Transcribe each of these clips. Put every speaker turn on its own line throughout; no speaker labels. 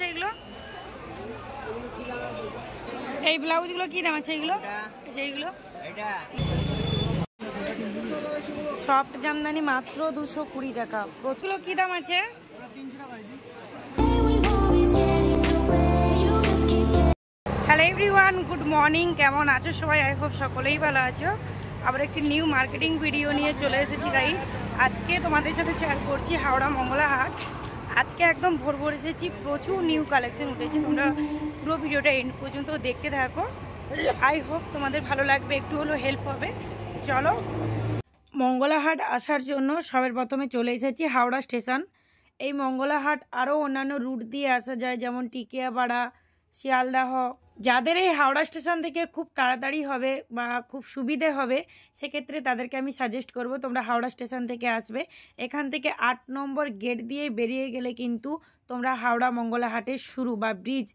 আচ্ছা এগুলো এই ব্লাউজগুলো কী দাম আছে এগুলো আচ্ছা এইগুলো সফট জামদানি মাত্র দুশো কুড়ি টাকা প্রচুর কী দাম আছে হ্যালো এভরিওয়ান গুড মর্নিং কেমন আছো সবাই আই হোপ সকলেই ভালো আছো আবার একটি নিউ মার্কেটিং ভিডিও নিয়ে চলে এসেছি গাই আজকে তোমাদের সাথে শেয়ার করছি হাওড়া মঙ্গলা হাট আজকে একদম ভোর ভোর এসেছি প্রচুর নিউ কালেকশন উঠেছে তোমরা পুরো ভিডিওটা এন্ড পর্যন্ত দেখতে থাকো আই হোপ তোমাদের ভালো লাগবে একটু হলেও হেল্প হবে চলো মঙ্গলাহাট আসার জন্য সবের প্রথমে চলে এসেছি হাওড়া স্টেশন এই মঙ্গলাহাট আরও অন্যান্য রুট দিয়ে আসা যায় যেমন টিকিয়াপাড়া শিয়ালদাহ যাদের এই হাওড়া স্টেশন থেকে খুব তাড়াতাড়ি হবে বা খুব সুবিধে হবে সেক্ষেত্রে তাদেরকে আমি সাজেস্ট করব তোমরা হাওড়া স্টেশন থেকে আসবে এখান থেকে আট নম্বর গেট দিয়ে বেরিয়ে গেলে কিন্তু তোমরা হাওড়া মঙ্গলাহাটের শুরু বা ব্রিজ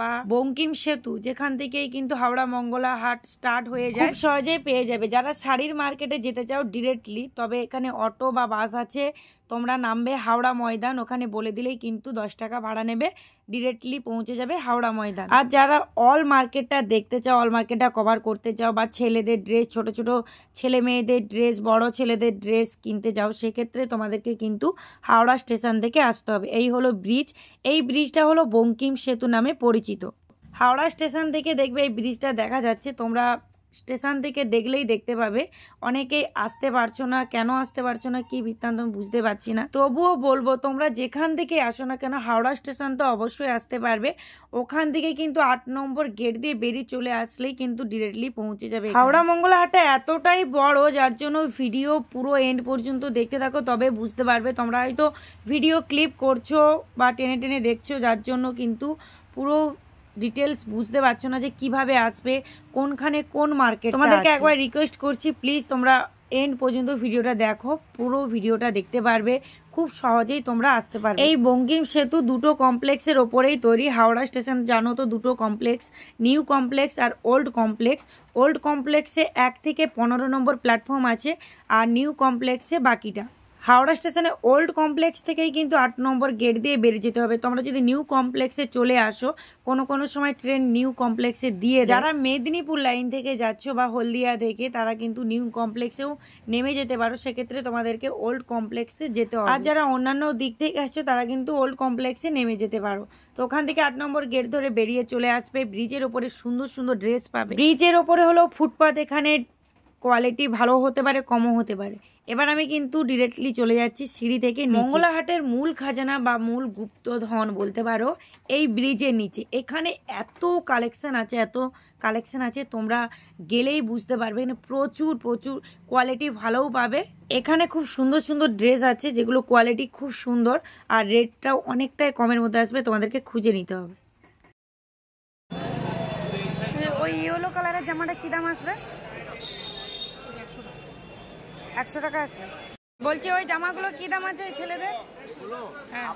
বা বঙ্কিম সেতু যেখান থেকেই কিন্তু হাওড়া মঙ্গলা হাট স্টার্ট হয়ে যায় সহজেই পেয়ে যাবে যারা শাড়ির মার্কেটে যেতে চাও ডিরেক্টলি তবে এখানে অটো বা বাস আছে তোমরা নামবে হাওড়া ময়দান ওখানে বলে দিলেই কিন্তু দশ টাকা ভাড়া নেবে ডিরেক্টলি পৌঁছে যাবে হাওড়া ময়দান আর যারা অল মার্কেটটা দেখতে চাও অল মার্কেটটা কভার করতে চাও বা ছেলেদের ড্রেস ছোট ছোট ছেলে মেয়েদের ড্রেস বড় ছেলেদের ড্রেস কিনতে যাও সেক্ষেত্রে তোমাদেরকে কিন্তু হাওড়া স্টেশন থেকে আসতে হবে এই হলো ব্রিজ এই ব্রিজটা হলো বঙ্কিম সেতু নামে পরিচিত হাওড়া স্টেশন থেকে দেখবে এই ব্রিজটা দেখা যাচ্ছে তোমরা স্টেশন থেকে দেখলেই দেখতে পাবে অনেকেই আসতে পারছো না কেন আসতে পারছো না কি বৃত্তান্ত আমি বুঝতে পারছি না তবুও বলবো তোমরা যেখান থেকে আসো না কেন হাওড়া স্টেশন তো অবশ্যই আসতে পারবে ওখান থেকে কিন্তু আট নম্বর গেট দিয়ে বেরিয়ে চলে আসলেই কিন্তু ডিরেক্টলি পৌঁছে যাবে হাওড়া মঙ্গলহাটটা এতটাই বড় যার জন্য ভিডিও পুরো এন্ড পর্যন্ত দেখতে থাকো তবে বুঝতে পারবে তোমরা হয়তো ভিডিও ক্লিপ করছো বা টেনে টেনে দেখছো যার জন্য কিন্তু পুরো ডিটেলস বুঝতে পারছো না যে কিভাবে আসবে কোনখানে কোন মার্কেট তোমাদেরকে একবার রিকোয়েস্ট করছি প্লিজ তোমরা এন্ড পর্যন্ত ভিডিওটা দেখো পুরো ভিডিওটা দেখতে পারবে খুব সহজেই তোমরা আসতে পারবে এই বঙ্গিম সেতু দুটো কমপ্লেক্সের ওপরেই তৈরি হাওড়া স্টেশন জানো তো দুটো কমপ্লেক্স নিউ কমপ্লেক্স আর ওল্ড কমপ্লেক্স ওল্ড কমপ্লেক্সে এক থেকে পনেরো নম্বর প্ল্যাটফর্ম আছে আর নিউ কমপ্লেক্সে বাকিটা হাওড়া স্টেশনে ওল্ড কমপ্লেক্স থেকেই কিন্তু আট নম্বর গেট দিয়ে বেরিয়ে যেতে হবে তোমরা যদি নিউ কমপ্লেক্সে চলে আসো কোনো কোনো সময় ট্রেন নিউ কমপ্লেক্সে দিয়ে যারা মেদিনীপুর লাইন থেকে যাচ্ছ বা হলদিয়া থেকে তারা কিন্তু নিউ কমপ্লেক্সেও নেমে যেতে পারো সেক্ষেত্রে তোমাদেরকে ওল্ড কমপ্লেক্সে যেতে হবে আর যারা অন্যান্য দিক থেকে আসছো তারা কিন্তু ওল্ড কমপ্লেক্সে নেমে যেতে পারো তো ওখান থেকে আট নম্বর গেট ধরে বেরিয়ে চলে আসবে ব্রিজের ওপরে সুন্দর সুন্দর ড্রেস পাবে ব্রিজের ওপরে হলো ফুটপাথ এখানে কোয়ালিটি ভালো হতে পারে কমও হতে পারে এবার আমি কিন্তু ডিরেক্টলি চলে যাচ্ছি সিঁড়ি থেকে মঙ্গলাহাটের মূল খাজানা বা মূল গুপ্ত ধন বলতে পারো এই ব্রিজের নিচে এখানে এত কালেকশান আছে এত কালেকশান আছে তোমরা গেলেই বুঝতে পারবে এখানে প্রচুর প্রচুর কোয়ালিটি ভালোও পাবে এখানে খুব সুন্দর সুন্দর ড্রেস আছে যেগুলো কোয়ালিটি খুব সুন্দর আর রেটটাও অনেকটাই কমের মধ্যে আসবে তোমাদেরকে খুঁজে নিতে হবে ওই ইয়েলো কালারের জামাটা কী দাম আসবে একশো টাকা আছে বলছি ওই জামাগুলো কি দাম আছে ওই ছেলেদের হ্যাঁ।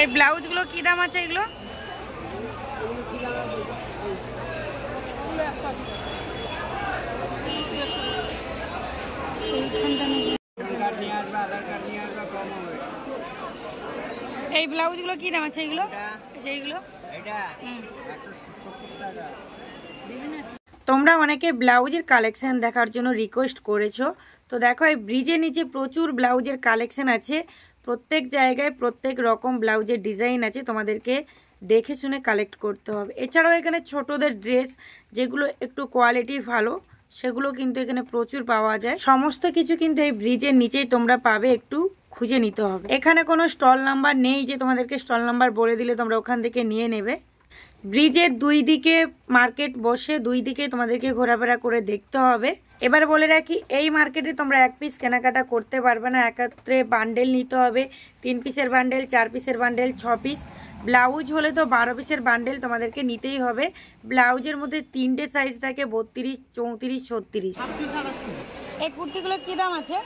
এই গুলো কি দাম আছে এগুলো এই গুলো কি দাম আছে এগুলো যেগুলো এটা তোমরা অনেকে ব্লাউজের কালেকশান দেখার জন্য রিকোয়েস্ট করেছো তো দেখো এই ব্রিজের নিচে প্রচুর ব্লাউজের কালেকশান আছে প্রত্যেক জায়গায় প্রত্যেক রকম ব্লাউজের ডিজাইন আছে তোমাদেরকে দেখে শুনে কালেক্ট করতে হবে এছাড়াও এখানে ছোটদের ড্রেস যেগুলো একটু কোয়ালিটি ভালো সেগুলো কিন্তু এখানে প্রচুর পাওয়া যায় সমস্ত কিছু কিন্তু এই ব্রিজের নিচেই তোমরা পাবে একটু খুঁজে নিতে হবে এখানে কোনো স্টল নাম্বার নেই যে তোমাদেরকে স্টল নাম্বার বলে দিলে তোমরা ওখান থেকে নিয়ে নেবে ব্রিজের দুই দিকে মার্কেট বসে দুই দিকে তোমাদেরকে ঘোরাফেরা করে দেখতে হবে এবার বলে রাখি এই মার্কেটে তোমরা এক পিস কেনাকাটা করতে পারবে না একাত্রে বান্ডেল নিতে হবে তিন পিসের বান্ডেল চার পিসের বান্ডেল ছ পিস ব্লাউজ হলে তো বারো পিসের বান্ডেল তোমাদেরকে নিতেই হবে ব্লাউজের মধ্যে তিনটে সাইজ থাকে বত্রিশ চৌত্রিশ ছত্রিশ এই কুর্তিগুলো কী দাম আছে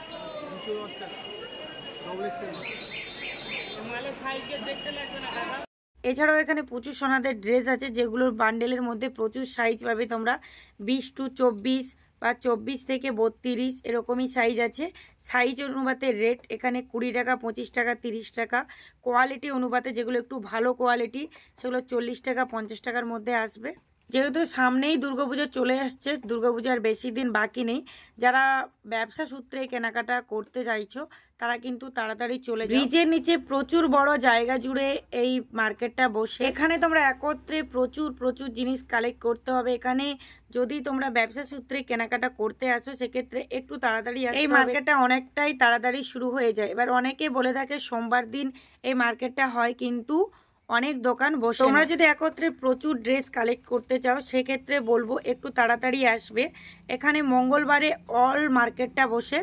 এছাড়াও এখানে প্রচুর সোনাদের ড্রেস আছে যেগুলোর বান্ডেলের মধ্যে প্রচুর সাইজ পাবে তোমরা বিশ টু চব্বিশ বা চব্বিশ থেকে বত্রিশ এরকমই সাইজ আছে সাইজ অনুপাতে রেট এখানে কুড়ি টাকা পঁচিশ টাকা তিরিশ টাকা কোয়ালিটি অনুপাতে যেগুলো একটু ভালো কোয়ালিটি সেগুলো চল্লিশ টাকা পঞ্চাশ টাকার মধ্যে আসবে যেহেতু সামনেই দুর্গাপুজো চলে আসছে দুর্গাপূজার বেশি দিন বাকি নেই যারা ব্যবসা সূত্রে কেনাকাটা করতে চাইছো তারা কিন্তু তাড়াতাড়ি চলে ব্রিজের নিচে প্রচুর বড় জায়গা জুড়ে এই মার্কেটটা বসে এখানে তোমরা একত্রে প্রচুর প্রচুর জিনিস কালেক্ট করতে হবে এখানে যদি তোমরা ব্যবসা সূত্রে কেনাকাটা করতে আসো সেক্ষেত্রে একটু তাড়াতাড়ি এই মার্কেটটা অনেকটাই তাড়াতাড়ি শুরু হয়ে যায় এবার অনেকে বলে থাকে সোমবার দিন এই মার্কেটটা হয় কিন্তু অনেক দোকান বসে তোমরা যদি একত্রে প্রচুর ড্রেস কালেক্ট করতে চাও সেক্ষেত্রে বলবো একটু তাড়াতাড়ি আসবে এখানে মঙ্গলবারে অল মার্কেটটা বসে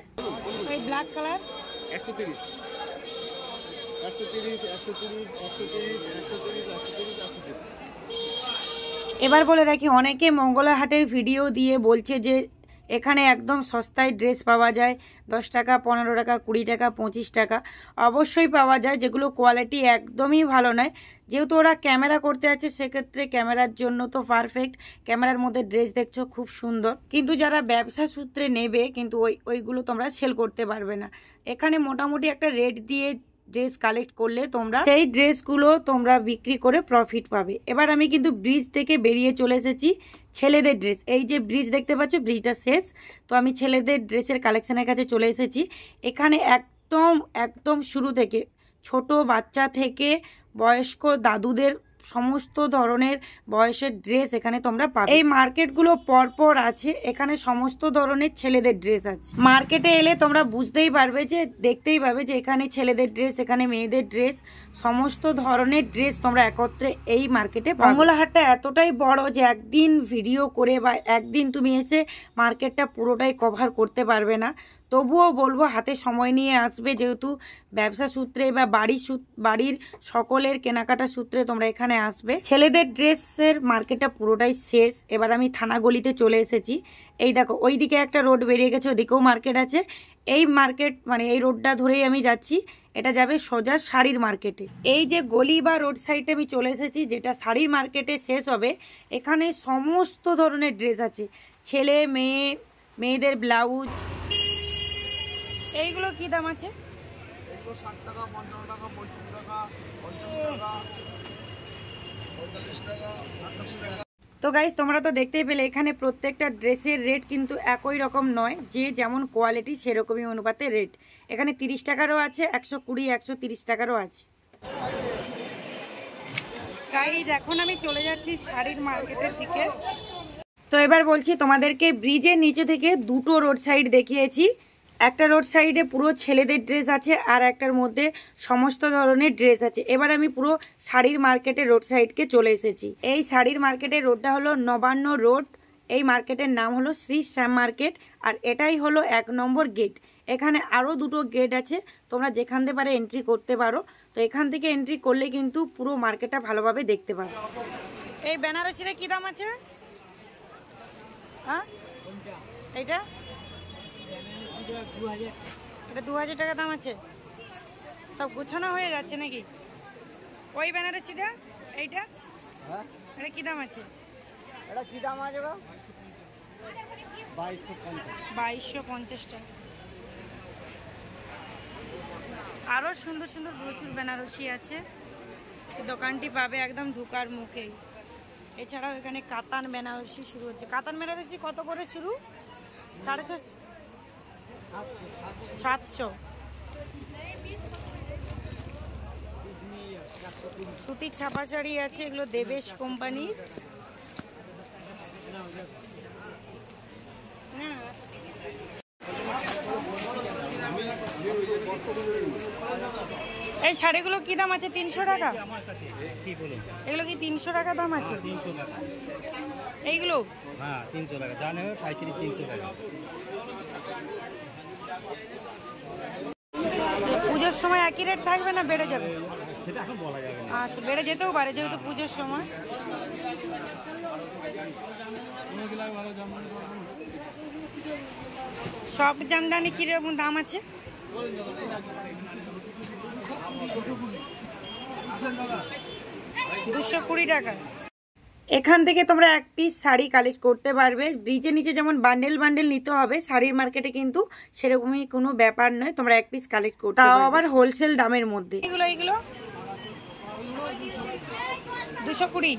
ব্ল্যাক কালার এবার বলে রাখি অনেকে মঙ্গলা হাটের ভিডিও দিয়ে বলছে যে এখানে একদম সস্তায় ড্রেস পাওয়া যায় দশ টাকা পনেরো টাকা কুড়ি টাকা পঁচিশ টাকা অবশ্যই পাওয়া যায় যেগুলো কোয়ালিটি একদমই ভালো নয় যেহেতু ওরা ক্যামেরা করতে আছে সেক্ষেত্রে ক্যামেরার জন্য তো পারফেক্ট ক্যামেরার মধ্যে ড্রেস দেখছো খুব সুন্দর কিন্তু যারা ব্যবসা সূত্রে নেবে কিন্তু ওই ওইগুলো তোমরা সেল করতে পারবে না এখানে মোটামুটি একটা রেট দিয়ে ড্রেস কালেক্ট করলে তোমরা সেই ড্রেসগুলো তোমরা বিক্রি করে প্রফিট পাবে এবার আমি কিন্তু ব্রিজ থেকে বেরিয়ে চলে এসেছি ছেলেদের ড্রেস এই যে ব্রিজ দেখতে পাচ্ছ ব্রিজটা শেষ তো আমি ছেলেদের ড্রেসের কালেকশানের কাছে চলে এসেছি এখানে একদম একদম শুরু থেকে ছোট বাচ্চা থেকে বয়স্ক দাদুদের সমস্ত ধরনের বয়সের ড্রেস এখানে তোমরা পাবে এই মার্কেটগুলো পরপর আছে এখানে সমস্ত ধরনের ছেলেদের ড্রেস আছে মার্কেটে এলে তোমরা বুঝতেই পারবে যে দেখতেই পাবে যে এখানে ছেলেদের ড্রেস এখানে মেয়েদের ড্রেস সমস্ত ধরনের ড্রেস তোমরা একত্রে এই মার্কেটে বাংলাহাটটা এতটাই বড় যে একদিন ভিডিও করে বা একদিন তুমি এসে মার্কেটটা পুরোটাই কভার করতে পারবে না তবুও বলবো হাতে সময় নিয়ে আসবে যেহেতু ব্যবসা সূত্রে বা বাড়ির বাড়ির সকলের কেনাকাটা সূত্রে তোমরা এখানে আসবে ছেলেদের ড্রেসের মার্কেটটা পুরোটাই শেষ এবার আমি থানা গলিতে চলে এসেছি এই দেখো ওই দিকে একটা রোড বেরিয়ে গেছে ওদিকেও মার্কেট আছে এই মার্কেট মানে এই রোডটা ধরেই আমি যাচ্ছি এটা যাবে সোজা শাড়ির মার্কেটে এই যে গলি বা রোড সাইডে আমি চলে এসেছি যেটা শাড়ির মার্কেটে শেষ হবে এখানে সমস্ত ধরনের ড্রেস আছে ছেলে মেয়ে মেয়েদের ব্লাউজ এইগুলো কি দাম আছে তো গাইজ তোমরা তো দেখতেই পেলে এখানে প্রত্যেকটা ড্রেসের রেট কিন্তু একই রকম নয় যে যেমন কোয়ালিটি সেরকমই অনুপাতে রেট এখানে তিরিশ টাকারও আছে একশো কুড়ি একশো তিরিশ টাকারও আছে গাইজ এখন আমি চলে যাচ্ছি শাড়ির মার্কেটের দিকে তো এবার বলছি তোমাদেরকে ব্রিজের নিচে থেকে দুটো রোড সাইড দেখিয়েছি একটা রোড সাইডে পুরো ছেলেদের ড্রেস আছে আর একটার মধ্যে সমস্ত ধরনের ড্রেস আছে এবার আমি পুরো শাড়ির মার্কেটে রোড সাইডকে চলে এসেছি এই শাড়ির মার্কেটের রোডটা হলো নবান্ন রোড এই মার্কেটের নাম হলো শ্রী শ্যাম মার্কেট আর এটাই হলো এক নম্বর গেট এখানে আরও দুটো গেট আছে তোমরা যেখান থেকে পারে এন্ট্রি করতে পারো তো এখান থেকে এন্ট্রি করলে কিন্তু পুরো মার্কেটটা ভালোভাবে দেখতে পারো এই বেনারসিটা কী দাম আছে হ্যাঁ এইটা এটা দু হাজার টাকা দাম আছে সব গুছানো হয়ে যাচ্ছে নাকি ওই বেনারসিটা এইটা হ্যাঁ? এটা কি দাম আছে এটা কি দাম আছে গো বাইশশো পঞ্চাশ টাকা আরও সুন্দর সুন্দর প্রচুর বেনারসি আছে দোকানটি পাবে একদম ঢুকার মুখেই এছাড়াও এখানে কাতান বেনারসি শুরু হচ্ছে কাতান বেনারসি কত করে শুরু সাড়ে ছশো সাতশো সুতির ছাপা শাড়ি আছে এগুলো দেবেশ কোম্পানি এই শাড়িগুলো কি দাম আছে তিনশো টাকা এগুলো কি তিনশো টাকা দাম আছে এইগুলো হ্যাঁ তিনশো টাকা জানে পাইকারি তিনশো টাকা পুজোর সময় একই রেট থাকবে না বেড়ে যাবে আচ্ছা বেড়ে যেতেও পারে যেহেতু পুজোর সময় সব জামদানি কিরকম দাম আছে দুশো কুড়ি টাকা এখান থেকে তোমরা এক পিস শাড়ি কালেক্ট করতে পারবে ব্রিজে নিচে যেমন বান্ডেল বান্ডেল নিতে হবে শাড়ির মার্কেটে কিন্তু সেরকমই কোনো ব্যাপার নয় তোমরা এক পিস কালেক্ট করতে তাও আবার হোলসেল দামের মধ্যে এগুলো এগুলো দুশো কুড়ি